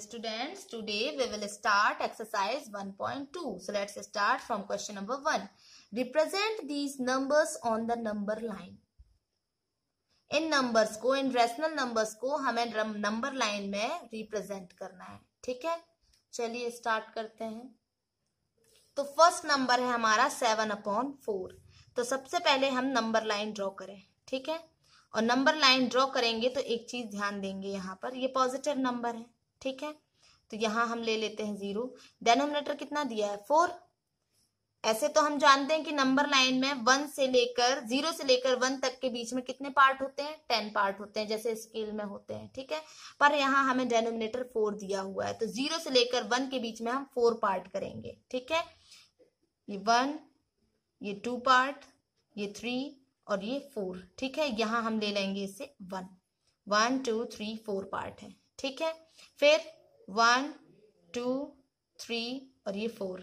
students, today we will start exercise 1.2. So let's start from question number 1. Represent these numbers on the number line. इन numbers को इन rational numbers को हमें number line में represent करना है ठीक है चलिए स्टार्ट करते हैं तो फर्स्ट नंबर है हमारा सेवन अपॉन फोर तो सबसे पहले हम नंबर लाइन ड्रॉ करें ठीक है और नंबर लाइन ड्रॉ करेंगे तो एक चीज ध्यान देंगे यहाँ पर ये पॉजिटिव नंबर है ठीक है तो यहां हम ले लेते हैं जीरो डेनोमिनेटर कितना दिया है फोर ऐसे तो हम जानते हैं कि नंबर लाइन में वन से लेकर जीरो से लेकर वन तक के बीच में कितने पार्ट होते हैं टेन पार्ट होते हैं जैसे स्केल में होते हैं ठीक है पर यहाँ हमें डेनोमिनेटर फोर दिया हुआ है तो जीरो से लेकर वन के बीच में हम फोर पार्ट करेंगे ठीक है ये वन ये टू पार्ट ये थ्री और ये फोर ठीक है यहां हम ले लेंगे इसे one one two three four part है ठीक है फिर वन टू थ्री और ये फोर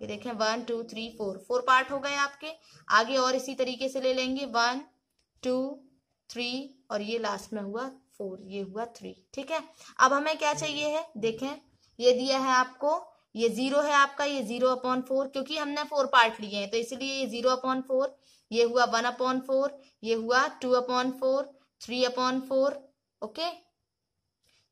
ये देखें one two three four four part हो गए आपके आगे और इसी तरीके से ले लेंगे वन टू थ्री और ये लास्ट में हुआ फोर ये हुआ थ्री ठीक है अब हमें क्या चाहिए है देखें ये दिया है आपको ये जीरो है आपका ये जीरो अपॉन फोर क्योंकि हमने फोर पार्ट लिए हैं तो इसलिए ये जीरो अपॉन फोर ये हुआ वन अपॉन फोर ये हुआ two upon four three upon four okay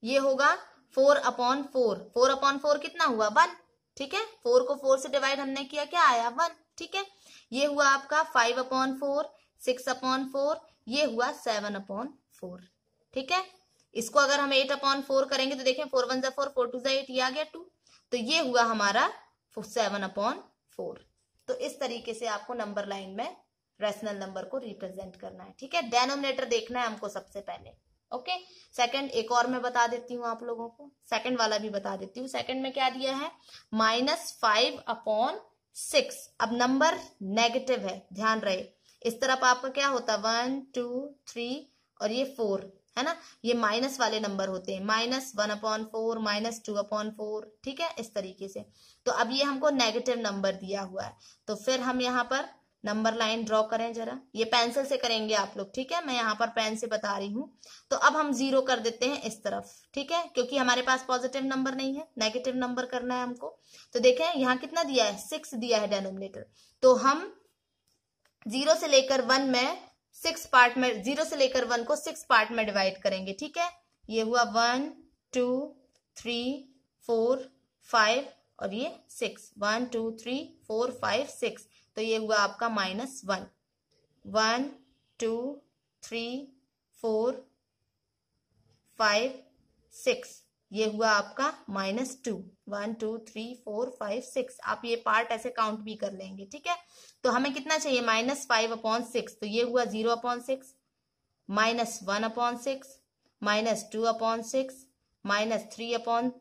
ये होगा four upon four four upon four कितना हुआ वन ठीक है फोर को फोर से डिवाइड हमने किया क्या आया वन ठीक है ये हुआ आपका five upon four six upon four ये हुआ सेवन अपॉन फोर ठीक है इसको अगर हम एट अपॉन फोर करेंगे तो देखें फोर वन जै फोर फोर टू जै एट ये आ गया टू तो ये हुआ हमारा सेवन अपॉन फोर तो इस तरीके से आपको नंबर लाइन में रेशनल नंबर को रिप्रेजेंट करना है ठीक है डेनोमिनेटर देखना है हमको सबसे पहले ओके सेकंड एक और मैं बता देती हूँ आप लोगों को सेकंड वाला भी बता देती हूँ सेकंड में क्या दिया है माइनस फाइव अपॉन सिक्स अब नंबर नेगेटिव है ध्यान रहे इस तरफ आपका क्या होता है वन टू थ्री और ये फोर है ना ये माइनस वाले नंबर होते हैं minus one upon four minus two upon four ठीक है इस तरीके से तो अब ये हमको नेगेटिव नंबर दिया हुआ है तो फिर हम यहाँ पर नंबर लाइन ड्रॉ करें जरा ये पेंसिल से करेंगे आप लोग ठीक है मैं यहाँ पर पेन से बता रही हूँ तो अब हम जीरो कर देते हैं इस तरफ ठीक है क्योंकि हमारे पास पॉजिटिव नंबर नहीं है नेगेटिव नंबर करना है हमको तो देखें यहाँ कितना दिया है सिक्स दिया है डेनोमिनेटर तो हम जीरो से लेकर वन में सिक्स पार्ट में जीरो से लेकर वन को सिक्स पार्ट में डिवाइड करेंगे ठीक है ये हुआ one two three four five और ये six one two three four five six तो ये हुआ आपका minus one one two three four five six ये हुआ आपका minus two one two three four five six आप ये पार्ट ऐसे काउंट भी कर लेंगे ठीक है तो हमें कितना चाहिए माइनस फाइव अपॉन सिक्स तो ये हुआ zero upon six minus one upon six minus two upon six minus three upon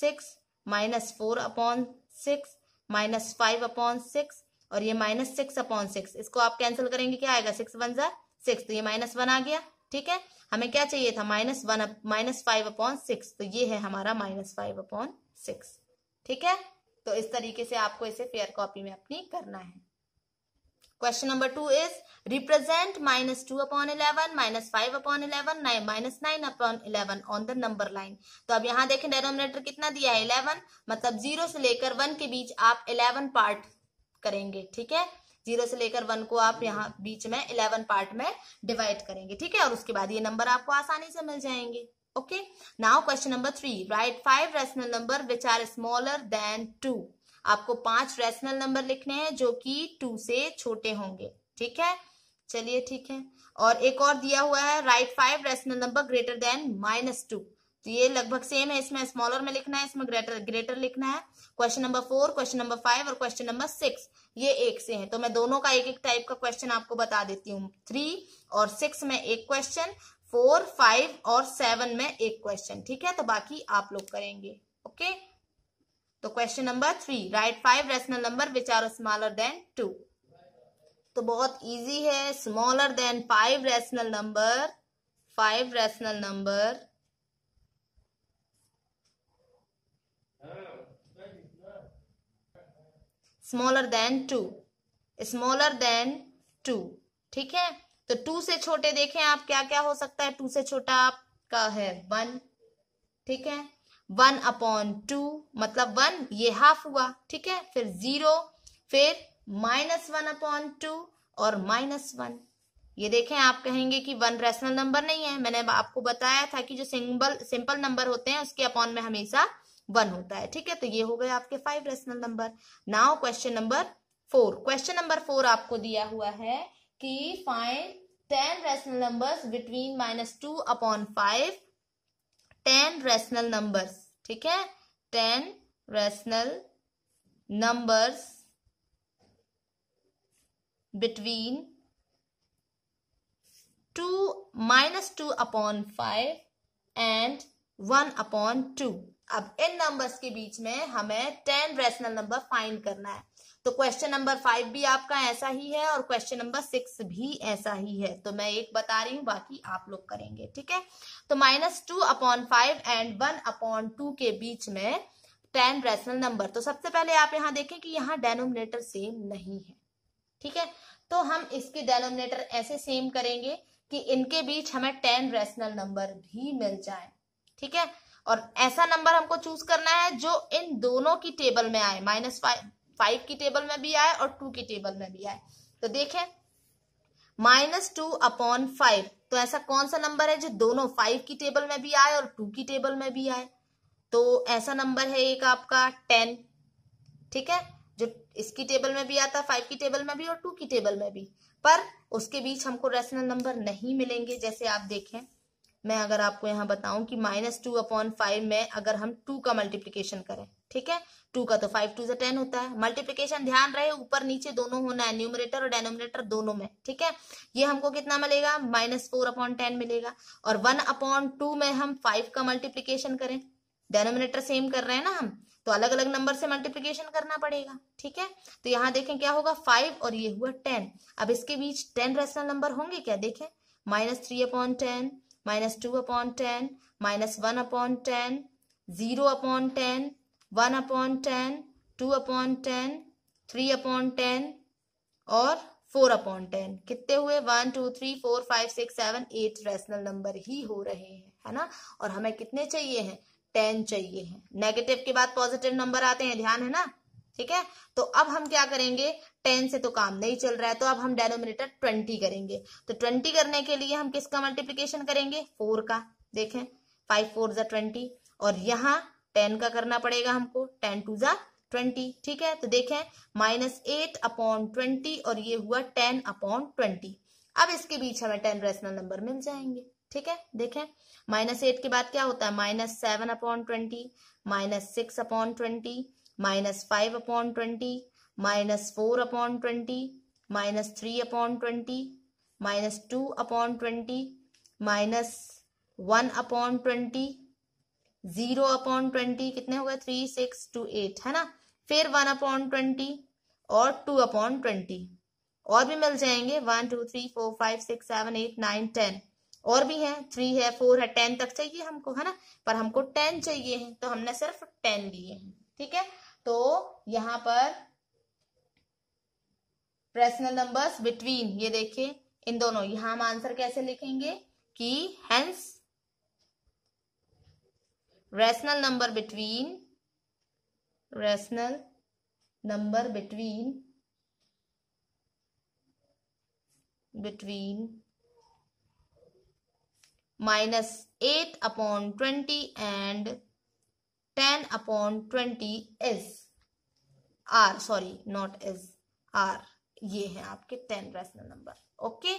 six minus four upon six minus five upon six और ये माइनस सिक्स अपॉन सिक्स इसको आप cancel करेंगे क्या आएगा सिक्स वन जार सिक्स तो ये minus one आ गया ठीक है हमें क्या चाहिए था minus one minus five upon six तो ये है हमारा माइनस फाइव अपॉन सिक्स ठीक है तो इस तरीके से आपको इसे फेयर कॉपी में अपनी करना है question number two is represent minus two upon eleven minus five upon eleven nine minus nine upon eleven on the number line तो अब यहाँ देखें डेनोमिनेटर कितना दिया है इलेवन मतलब जीरो से लेकर वन के बीच आप इलेवन पार्ट करेंगे ठीक है जीरो से लेकर वन को आप यहाँ बीच में इलेवन पार्ट में डिवाइड करेंगे ठीक है और उसके बाद ये नंबर आपको आसानी से मिल जाएंगे okay now question number three write five rational number which are smaller than two आपको पांच रेशनल नंबर लिखने हैं जो कि टू से छोटे होंगे ठीक है चलिए ठीक है और एक और दिया हुआ है write five rational number greater than minus two तो ये लगभग सेम है इसमें स्मॉलर में लिखना है इसमें ग्रेटर ग्रेटर लिखना है question number four question number five और क्वेश्चन नंबर सिक्स ये एक से है तो मैं दोनों का एक एक टाइप का क्वेश्चन आपको बता देती हूँ थ्री और सिक्स में एक क्वेश्चन फोर फाइव और सेवन में एक क्वेश्चन ठीक है तो बाकी आप लोग करेंगे ओके तो question number three write five rational number which are smaller than two तो बहुत इजी है smaller than five rational number five rational number smaller than two smaller than two ठीक है तो टू से छोटे देखें आप क्या क्या हो सकता है टू से छोटा आपका है वन ठीक है वन अपॉन टू मतलब वन ये हाफ हुआ ठीक है फिर जीरो फिर माइनस वन अपॉन टू और माइनस वन ये देखें आप कहेंगे कि वन रेशनल नंबर नहीं है मैंने आपको बताया था कि जो सिंबल सिंपल नंबर होते हैं उसके अपॉन में हमेशा वन होता है ठीक है तो ये हो गए आपके five rational number now question number four question number four आपको दिया हुआ है कि five ten rational numbers between minus two upon five ten rational numbers ठीक है ten rational numbers between two minus two upon five and one upon two अब इन numbers के बीच में हमें टेन रेशनल नंबर फाइंड करना है तो क्वेश्चन नंबर फाइव भी आपका ऐसा ही है और क्वेश्चन नंबर सिक्स भी ऐसा ही है तो मैं एक बता रही हूँ बाकी आप लोग करेंगे ठीक है तो minus two upon five and one upon two के बीच में टेन रेशनल नंबर तो सबसे पहले आप यहाँ देखें कि यहाँ डेनोमिनेटर सेम नहीं है ठीक है तो हम इसके डेनोमिनेटर ऐसे सेम करेंगे कि इनके बीच हमें टेन रेशनल नंबर भी मिल जाए ठीक है और ऐसा नंबर हमको चूज करना है जो इन दोनों की टेबल में आए माइनस फाइव की टेबल में भी आए और टू की टेबल में भी आए तो देखें माइनस टू अपॉन फाइव तो ऐसा कौन सा नंबर है जो दोनों फाइव की टेबल में भी आए और टू की टेबल में भी आए तो ऐसा नंबर है एक आपका टेन ठीक है जो इसकी टेबल में भी आता है फाइव की टेबल में भी और टू की टेबल में भी पर उसके बीच हमको रेशनल नंबर नहीं मिलेंगे जैसे आप देखें मैं अगर आपको यहाँ बताऊं कि माइनस टू अपॉन फाइव में अगर हम टू का मल्टीप्लीकेशन करें ठीक है टू का तो फाइव टू से टेन होता है मल्टीप्लीकेशन ध्यान रहे ऊपर नीचे दोनों होना है न्यूमरेटर और डेनोमिनेटर दोनों में ठीक है ये हमको कितना मिलेगा माइनस फोर अपॉन टेन मिलेगा और वन अपॉन टू में हम फाइव का मल्टीप्लीकेशन करें डेनोमिनेटर सेम कर रहे हैं ना हम तो अलग अलग नंबर से मल्टीप्लीकेशन करना पड़ेगा ठीक है तो यहाँ देखें क्या होगा फाइव और ये हुआ टेन अब इसके बीच टेन रेशनल नंबर होंगे क्या देखें minus three upon ten minus two upon ten minus one upon ten zero upon ten one upon ten two upon ten three upon ten और फोर अपॉन टेन कितने हुए one two three four five six seven eight rational number ही हो रहे हैं है ना और हमें कितने चाहिए हैं टेन चाहिए हैं नेगेटिव के बाद पॉजिटिव नंबर आते हैं ध्यान है ना ठीक है तो अब हम क्या करेंगे टेन से तो काम नहीं चल रहा है तो अब हम डेनोमिनेटर ट्वेंटी करेंगे तो ट्वेंटी करने के लिए हम किसका मल्टीप्लीकेशन करेंगे फोर का देखें फाइव फोर जा ट्वेंटी और यहाँ टेन का करना पड़ेगा हमको टेन टू जा ट्वेंटी ठीक है तो देखें माइनस एट अपॉन ट्वेंटी और ये हुआ टेन अपॉन ट्वेंटी अब इसके बीच हमें टेन रेशनल नंबर मिल जाएंगे ठीक है देखें माइनस एट के बाद क्या होता है minus seven upon twenty minus six upon twenty minus five upon twenty minus four upon twenty minus three upon twenty minus two upon twenty minus one upon twenty zero upon twenty कितने हो गए three six to eight है ना फिर one upon twenty और two upon twenty और भी मिल जाएंगे one two three four five six seven eight nine ten और भी है थ्री है फोर है टेन तक चाहिए हमको है ना पर हमको टेन चाहिए है तो हमने सिर्फ टेन लिए हैं ठीक है तो यहां पर रेशनल नंबर्स बिटवीन ये देखिए इन दोनों यहां हम आंसर कैसे लिखेंगे कि hence rational number between rational number between between minus eight upon twenty and ten upon twenty S R sorry not S R ये है आपके टेन रेशनल नंबर ओके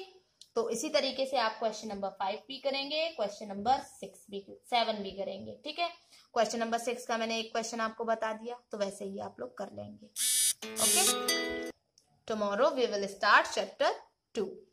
तो इसी तरीके से आप क्वेश्चन नंबर फाइव भी करेंगे क्वेश्चन नंबर सिक्स भी सेवन भी करेंगे ठीक है क्वेश्चन नंबर सिक्स का मैंने एक क्वेश्चन आपको बता दिया तो वैसे ही आप लोग कर लेंगे okay tomorrow we will start chapter to